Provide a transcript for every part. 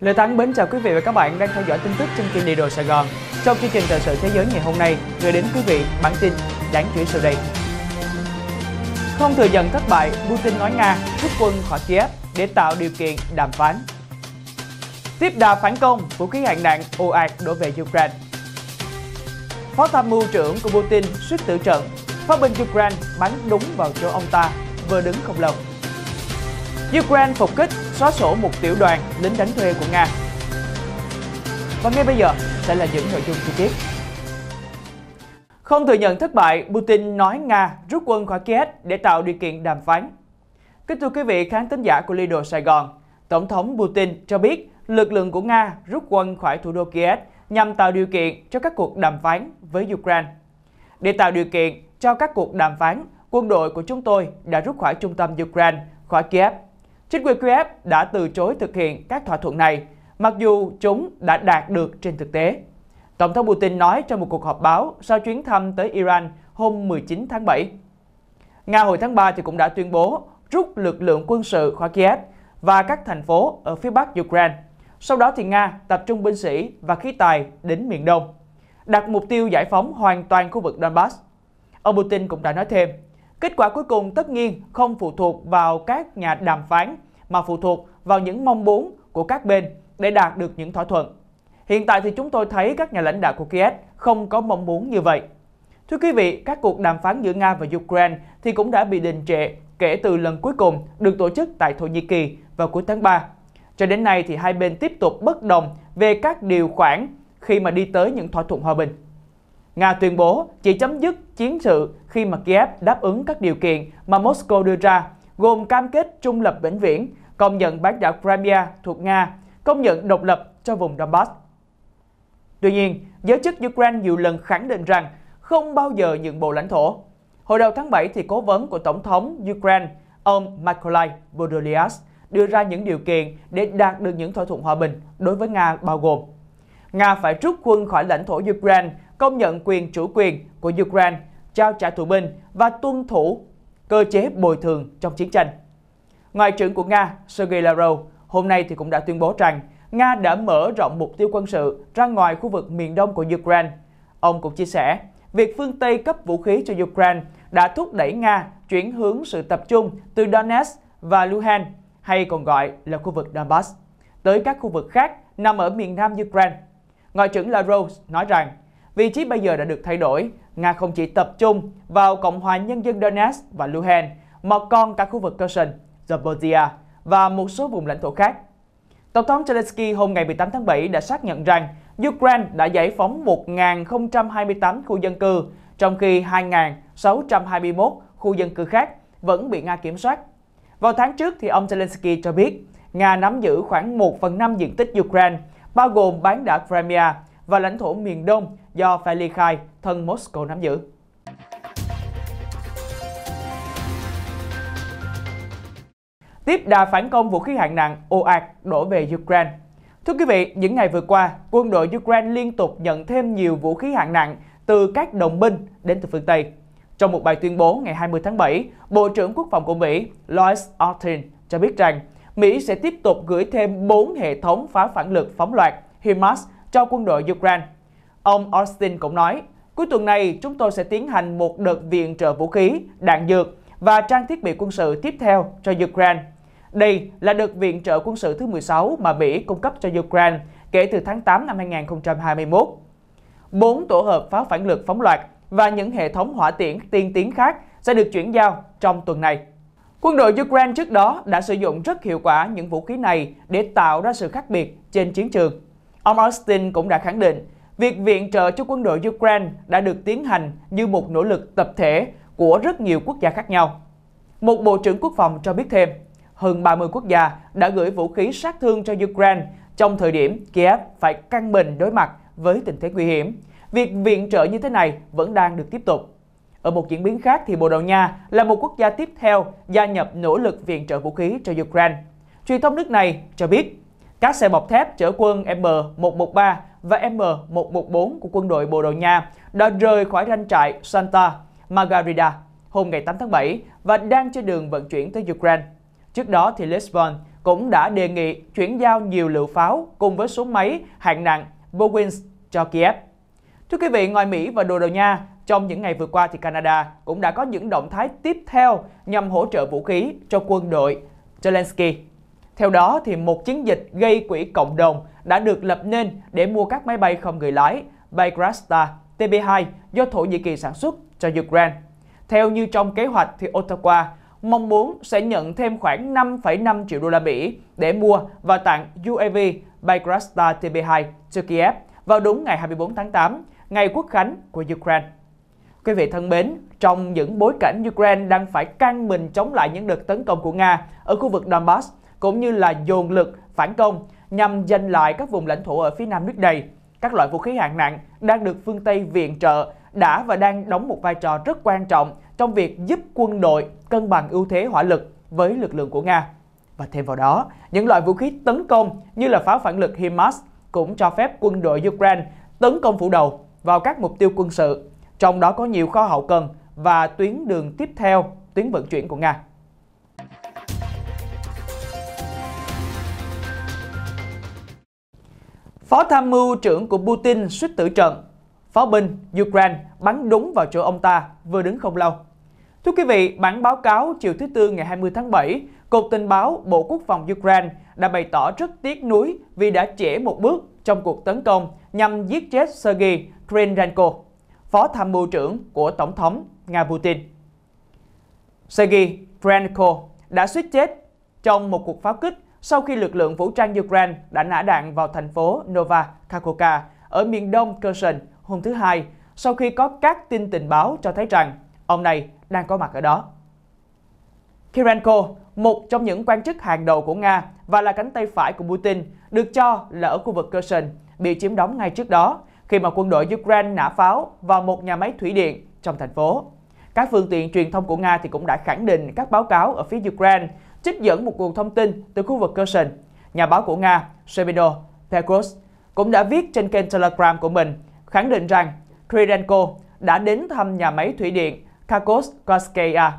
Lê Thắng mến chào quý vị và các bạn đang theo dõi tin tức trên kênh Địa đồ Sài Gòn. Trong chương trình thời sự thế giới ngày hôm nay, gửi đến quý vị bản tin đáng chú ý sau đây. Không thừa nhận thất bại, Putin nói Nga rút quân khỏi Kiev để tạo điều kiện đàm phán. Tiếp đà phản công, vũ khí hạng nặng ồ ạt đổ về Ukraine. Phó tham mưu trưởng của Putin suýt tử trận, pháo binh Ukraine bắn đúng vào chỗ ông ta vừa đứng không lồng. Ukraine phục kích, xóa sổ một tiểu đoàn lính đánh thuê của Nga. Và ngay bây giờ sẽ là những nội dung chi tiết. Không thừa nhận thất bại, Putin nói Nga rút quân khỏi Kiev để tạo điều kiện đàm phán. Kính thưa quý vị khán thính giả của Lido Sài Gòn, Tổng thống Putin cho biết lực lượng của Nga rút quân khỏi thủ đô Kiev nhằm tạo điều kiện cho các cuộc đàm phán với Ukraine. Để tạo điều kiện cho các cuộc đàm phán, quân đội của chúng tôi đã rút khỏi trung tâm Ukraine, khỏi Kiev Chính quyền Kiev đã từ chối thực hiện các thỏa thuận này, mặc dù chúng đã đạt được trên thực tế. Tổng thống Putin nói trong một cuộc họp báo sau chuyến thăm tới Iran hôm 19 tháng 7. Nga hồi tháng 3 thì cũng đã tuyên bố rút lực lượng quân sự khỏi Kiev và các thành phố ở phía bắc Ukraine. Sau đó thì Nga tập trung binh sĩ và khí tài đến miền Đông, đặt mục tiêu giải phóng hoàn toàn khu vực Donbass. Ông Putin cũng đã nói thêm, Kết quả cuối cùng tất nhiên không phụ thuộc vào các nhà đàm phán mà phụ thuộc vào những mong muốn của các bên để đạt được những thỏa thuận. Hiện tại thì chúng tôi thấy các nhà lãnh đạo của Kiev không có mong muốn như vậy. Thưa quý vị, các cuộc đàm phán giữa Nga và Ukraine thì cũng đã bị đình trệ kể từ lần cuối cùng được tổ chức tại Thổ Nhĩ Kỳ vào cuối tháng 3. Cho đến nay thì hai bên tiếp tục bất đồng về các điều khoản khi mà đi tới những thỏa thuận hòa bình. Nga tuyên bố chỉ chấm dứt chiến sự khi mà Kiev đáp ứng các điều kiện mà Moscow đưa ra, gồm cam kết trung lập vĩnh viễn, công nhận bán đảo Crimea thuộc Nga, công nhận độc lập cho vùng Donbass. Tuy nhiên, giới chức Ukraine nhiều lần khẳng định rằng không bao giờ nhượng bộ lãnh thổ. Hồi đầu tháng 7 thì cố vấn của Tổng thống Ukraine, ông Mykolai Podolyak đưa ra những điều kiện để đạt được những thỏa thuận hòa bình đối với Nga bao gồm Nga phải rút quân khỏi lãnh thổ Ukraine công nhận quyền chủ quyền của Ukraine, trao trả tù binh và tuân thủ cơ chế bồi thường trong chiến tranh. Ngoại trưởng của Nga Sergei Lavrov hôm nay thì cũng đã tuyên bố rằng Nga đã mở rộng mục tiêu quân sự ra ngoài khu vực miền đông của Ukraine. Ông cũng chia sẻ, việc phương Tây cấp vũ khí cho Ukraine đã thúc đẩy Nga chuyển hướng sự tập trung từ Donetsk và Luhansk, hay còn gọi là khu vực Donbass, tới các khu vực khác nằm ở miền nam Ukraine. Ngoại trưởng Lavrov nói rằng, Vị trí bây giờ đã được thay đổi, Nga không chỉ tập trung vào Cộng hòa Nhân dân Donetsk và Luhansk, mà còn cả khu vực Kherson, Zaporizhia và một số vùng lãnh thổ khác. Tổng thống Zelensky hôm ngày 18 tháng 7 đã xác nhận rằng Ukraine đã giải phóng 1.028 khu dân cư, trong khi 2.621 khu dân cư khác vẫn bị Nga kiểm soát. Vào tháng trước, thì ông Zelensky cho biết Nga nắm giữ khoảng 1 phần 5 diện tích Ukraine, bao gồm bán đảo Crimea và lãnh thổ miền Đông do phải ly khai thân Moscow nắm giữ. Tiếp đà phản công vũ khí hạng nặng ồ ạt đổ về Ukraine. Thưa quý vị, những ngày vừa qua, quân đội Ukraine liên tục nhận thêm nhiều vũ khí hạng nặng từ các đồng minh đến từ phương Tây. Trong một bài tuyên bố ngày 20 tháng 7, Bộ trưởng Quốc phòng của Mỹ Lloyd Austin cho biết rằng Mỹ sẽ tiếp tục gửi thêm 4 hệ thống phá phản lực phóng loạt HIMARS cho quân đội Ukraine. Ông Austin cũng nói, cuối tuần này chúng tôi sẽ tiến hành một đợt viện trợ vũ khí, đạn dược và trang thiết bị quân sự tiếp theo cho Ukraine. Đây là đợt viện trợ quân sự thứ 16 mà Mỹ cung cấp cho Ukraine kể từ tháng 8 năm 2021. Bốn tổ hợp pháo phản lực phóng loạt và những hệ thống hỏa tiễn tiên tiến khác sẽ được chuyển giao trong tuần này. Quân đội Ukraine trước đó đã sử dụng rất hiệu quả những vũ khí này để tạo ra sự khác biệt trên chiến trường. Ông Austin cũng đã khẳng định việc viện trợ cho quân đội Ukraine đã được tiến hành như một nỗ lực tập thể của rất nhiều quốc gia khác nhau. Một Bộ trưởng Quốc phòng cho biết thêm, hơn 30 quốc gia đã gửi vũ khí sát thương cho Ukraine trong thời điểm Kiev phải căng mình đối mặt với tình thế nguy hiểm. Việc viện trợ như thế này vẫn đang được tiếp tục. Ở một diễn biến khác thì Bồ Đào Nha là một quốc gia tiếp theo gia nhập nỗ lực viện trợ vũ khí cho Ukraine. Truyền thông nước này cho biết các xe bọc thép chở quân M113 và M114 của quân đội Bồ Đào Nha đã rời khỏi ranh trại Santa Margarida hôm ngày 8 tháng 7 và đang trên đường vận chuyển tới Ukraine. Trước đó thì Lisbon cũng đã đề nghị chuyển giao nhiều lựu pháo cùng với số máy hạng nặng Boeing cho Kiev. Thưa quý vị, ngoài Mỹ và Bồ Đào Nha, trong những ngày vừa qua thì Canada cũng đã có những động thái tiếp theo nhằm hỗ trợ vũ khí cho quân đội Zelensky. Theo đó, thì một chiến dịch gây quỹ cộng đồng đã được lập nên để mua các máy bay không người lái Bayraktar TB2 do Thổ Nhĩ Kỳ sản xuất cho Ukraine. Theo như trong kế hoạch thì Ottawa mong muốn sẽ nhận thêm khoảng 5,5 triệu đô la Mỹ để mua và tặng UAV Bayraktar TB2 cho Kiev vào đúng ngày 24 tháng 8, ngày quốc khánh của Ukraine. Quý vị thân mến, trong những bối cảnh Ukraine đang phải căng mình chống lại những đợt tấn công của Nga ở khu vực Donbass, cũng như là dồn lực phản công nhằm giành lại các vùng lãnh thổ ở phía nam nước này. Các loại vũ khí hạng nặng đang được phương Tây viện trợ đã và đang đóng một vai trò rất quan trọng trong việc giúp quân đội cân bằng ưu thế hỏa lực với lực lượng của Nga. Và thêm vào đó, những loại vũ khí tấn công như là pháo phản lực HIMARS cũng cho phép quân đội Ukraine tấn công phủ đầu vào các mục tiêu quân sự, trong đó có nhiều kho hậu cần và tuyến đường tiếp theo, tuyến vận chuyển của Nga. Phó tham mưu trưởng của Putin suýt tử trận, pháo binh Ukraine bắn đúng vào chỗ ông ta vừa đứng không lâu. Thưa quý vị, bản báo cáo chiều thứ Tư ngày 20 tháng 7, Cục tình báo Bộ Quốc phòng Ukraine đã bày tỏ rất tiếc nuối vì đã trễ một bước trong cuộc tấn công nhằm giết chết Sergei Krylenko, phó tham mưu trưởng của Tổng thống Nga Putin. Sergei Krylenko đã suýt chết trong một cuộc pháo kích sau khi lực lượng vũ trang Ukraine đã nã đạn vào thành phố Nova Kakhovka ở miền đông Kherson hôm thứ Hai, sau khi có các tin tình báo cho thấy rằng ông này đang có mặt ở đó. Kirenko, một trong những quan chức hàng đầu của Nga và là cánh tay phải của Putin, được cho là ở khu vực Kherson, bị chiếm đóng ngay trước đó khi mà quân đội Ukraine nã pháo vào một nhà máy thủy điện trong thành phố. Các phương tiện truyền thông của Nga thì cũng đã khẳng định các báo cáo ở phía Ukraine trích dẫn một nguồn thông tin từ khu vực Kherson. Nhà báo của Nga, Shemino Pekos, cũng đã viết trên kênh Telegram của mình, khẳng định rằng Krylenko đã đến thăm nhà máy thủy điện Kharkovskaya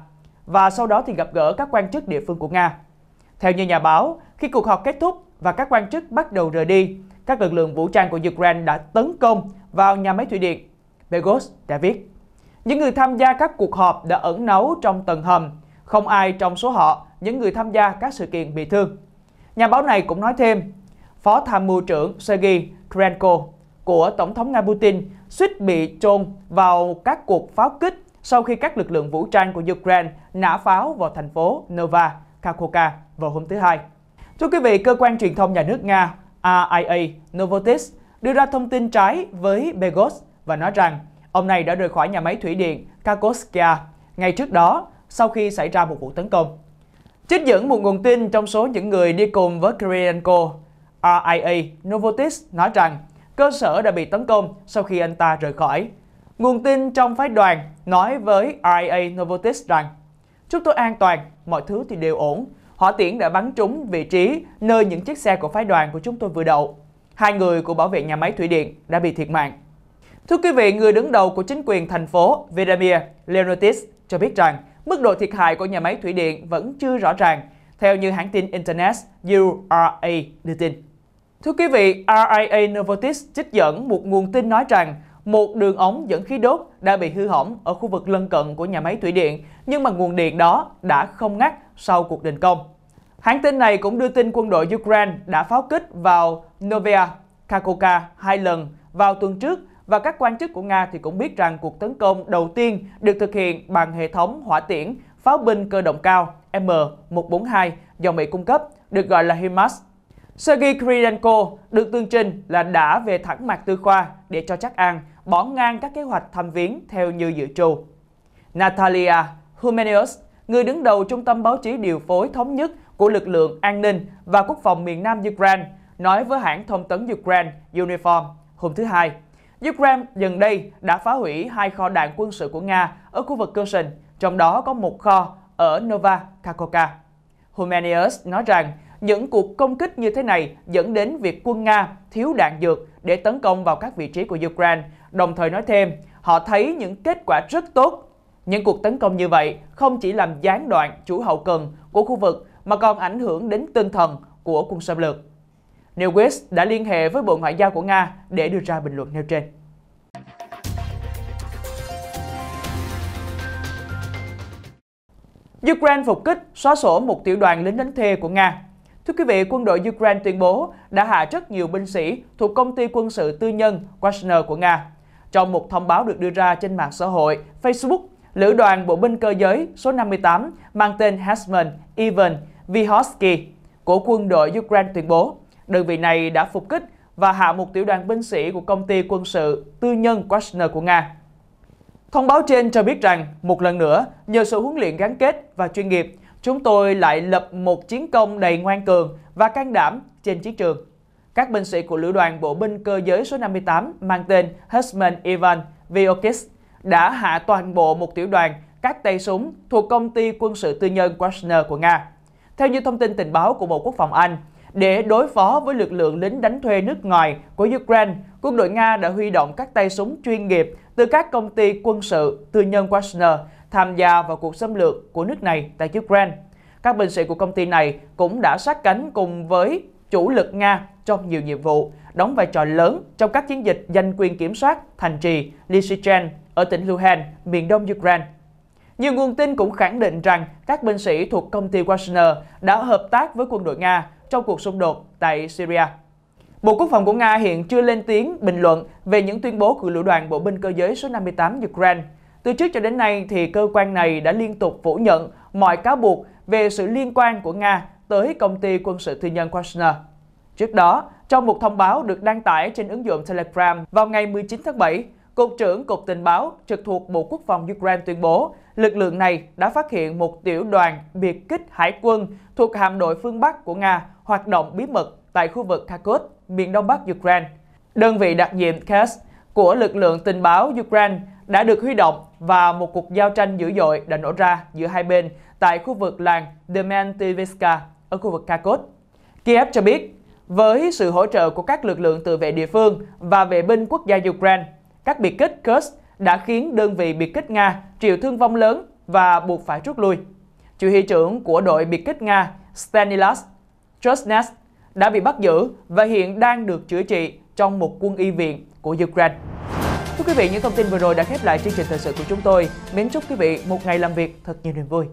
và sau đó thì gặp gỡ các quan chức địa phương của Nga. Theo như nhà báo, khi cuộc họp kết thúc và các quan chức bắt đầu rời đi, các lực lượng vũ trang của Ukraine đã tấn công vào nhà máy thủy điện. Begos đã viết, những người tham gia các cuộc họp đã ẩn náu trong tầng hầm, không ai trong số họ những người tham gia các sự kiện bị thương. Nhà báo này cũng nói thêm, Phó Tham mưu trưởng Sergei Krenko của Tổng thống Nga Putin suýt bị chôn vào các cuộc pháo kích sau khi các lực lượng vũ trang của Ukraine nã pháo vào thành phố Nova Kakhovka vào hôm thứ Hai. Thưa quý vị, cơ quan truyền thông nhà nước Nga RIA Novotis đưa ra thông tin trái với Begos và nói rằng ông này đã rời khỏi nhà máy thủy điện Kakhovka ngay trước đó sau khi xảy ra một vụ tấn công. Trích dẫn một nguồn tin trong số những người đi cùng với Kirienko, RIA Novotis nói rằng cơ sở đã bị tấn công sau khi anh ta rời khỏi. Nguồn tin trong phái đoàn nói với RIA Novotis rằng Chúng tôi an toàn, mọi thứ thì đều ổn. Hỏa tiễn đã bắn trúng vị trí nơi những chiếc xe của phái đoàn của chúng tôi vừa đậu. Hai người của bảo vệ nhà máy thủy điện đã bị thiệt mạng. Thưa quý vị, người đứng đầu của chính quyền thành phố Vedamir Leonotis cho biết rằng mức độ thiệt hại của nhà máy thủy điện vẫn chưa rõ ràng, theo như hãng tin Internet URA đưa tin. Thưa quý vị, RIA Novotis trích dẫn một nguồn tin nói rằng một đường ống dẫn khí đốt đã bị hư hỏng ở khu vực lân cận của nhà máy thủy điện, nhưng mà nguồn điện đó đã không ngắt sau cuộc đình công. Hãng tin này cũng đưa tin quân đội Ukraine đã pháo kích vào Novaya Kakoka hai lần vào tuần trước và các quan chức của Nga thì cũng biết rằng cuộc tấn công đầu tiên được thực hiện bằng hệ thống hỏa tiễn pháo binh cơ động cao M142 do Mỹ cung cấp, được gọi là HIMARS. Sergei Krylenko được tương trình là đã về thẳng mặt tư khoa để cho chắc an bỏ ngang các kế hoạch thăm viếng theo như dự trù. Natalia Humenius, người đứng đầu Trung tâm Báo chí điều phối thống nhất của lực lượng an ninh và quốc phòng miền Nam Ukraine, nói với hãng thông tấn Ukraine Uniform hôm thứ Hai Ukraine gần đây đã phá hủy hai kho đạn quân sự của Nga ở khu vực Kherson, trong đó có một kho ở Nova Kakhovka. Humanius nói rằng những cuộc công kích như thế này dẫn đến việc quân Nga thiếu đạn dược để tấn công vào các vị trí của Ukraine, đồng thời nói thêm họ thấy những kết quả rất tốt. Những cuộc tấn công như vậy không chỉ làm gián đoạn chủ hậu cần của khu vực mà còn ảnh hưởng đến tinh thần của quân xâm lược. Newsweek đã liên hệ với Bộ Ngoại giao của Nga để đưa ra bình luận nêu trên. Ukraine phục kích, xóa sổ một tiểu đoàn lính đánh thuê của Nga. Thưa quý vị, quân đội Ukraine tuyên bố đã hạ rất nhiều binh sĩ thuộc công ty quân sự tư nhân Wagner của Nga. Trong một thông báo được đưa ra trên mạng xã hội Facebook, Lữ đoàn Bộ binh cơ giới số 58 mang tên Hasman Ivan Vyhotsky của quân đội Ukraine tuyên bố đơn vị này đã phục kích và hạ một tiểu đoàn binh sĩ của công ty quân sự tư nhân Krasner của Nga. Thông báo trên cho biết rằng, một lần nữa, nhờ sự huấn luyện gắn kết và chuyên nghiệp, chúng tôi lại lập một chiến công đầy ngoan cường và can đảm trên chiến trường. Các binh sĩ của lữ đoàn bộ binh cơ giới số 58 mang tên Husman Ivan Vyokis đã hạ toàn bộ một tiểu đoàn các tay súng thuộc công ty quân sự tư nhân Krasner của Nga. Theo như thông tin tình báo của Bộ Quốc phòng Anh, để đối phó với lực lượng lính đánh thuê nước ngoài của Ukraine, quân đội Nga đã huy động các tay súng chuyên nghiệp từ các công ty quân sự tư nhân Wagner tham gia vào cuộc xâm lược của nước này tại Ukraine. Các binh sĩ của công ty này cũng đã sát cánh cùng với chủ lực Nga trong nhiều nhiệm vụ, đóng vai trò lớn trong các chiến dịch giành quyền kiểm soát thành trì Lysychan ở tỉnh Luhansk, miền đông Ukraine. Nhiều nguồn tin cũng khẳng định rằng các binh sĩ thuộc công ty Wagner đã hợp tác với quân đội Nga trong cuộc xung đột tại Syria. Bộ Quốc phòng của Nga hiện chưa lên tiếng bình luận về những tuyên bố của lữ đoàn bộ binh cơ giới số 58 Ukraine. Từ trước cho đến nay, thì cơ quan này đã liên tục phủ nhận mọi cáo buộc về sự liên quan của Nga tới công ty quân sự tư nhân Kushner. Trước đó, trong một thông báo được đăng tải trên ứng dụng Telegram vào ngày 19 tháng 7, Cục trưởng Cục Tình báo trực thuộc Bộ Quốc phòng Ukraine tuyên bố lực lượng này đã phát hiện một tiểu đoàn biệt kích hải quân thuộc hạm đội phương Bắc của Nga hoạt động bí mật tại khu vực Kharkov, miền đông bắc Ukraine. Đơn vị đặc nhiệm KAS của lực lượng tình báo Ukraine đã được huy động và một cuộc giao tranh dữ dội đã nổ ra giữa hai bên tại khu vực làng Dementivivka ở khu vực Kharkov. Kiev cho biết, với sự hỗ trợ của các lực lượng tự vệ địa phương và vệ binh quốc gia Ukraine, các biệt kích KURS đã khiến đơn vị biệt kích Nga chịu thương vong lớn và buộc phải rút lui. Chủ huy trưởng của đội biệt kích Nga Stanislas Trusnes đã bị bắt giữ và hiện đang được chữa trị trong một quân y viện của Ukraine. Thưa quý vị, những thông tin vừa rồi đã khép lại chương trình thời sự của chúng tôi. Mến chúc quý vị một ngày làm việc thật nhiều niềm vui.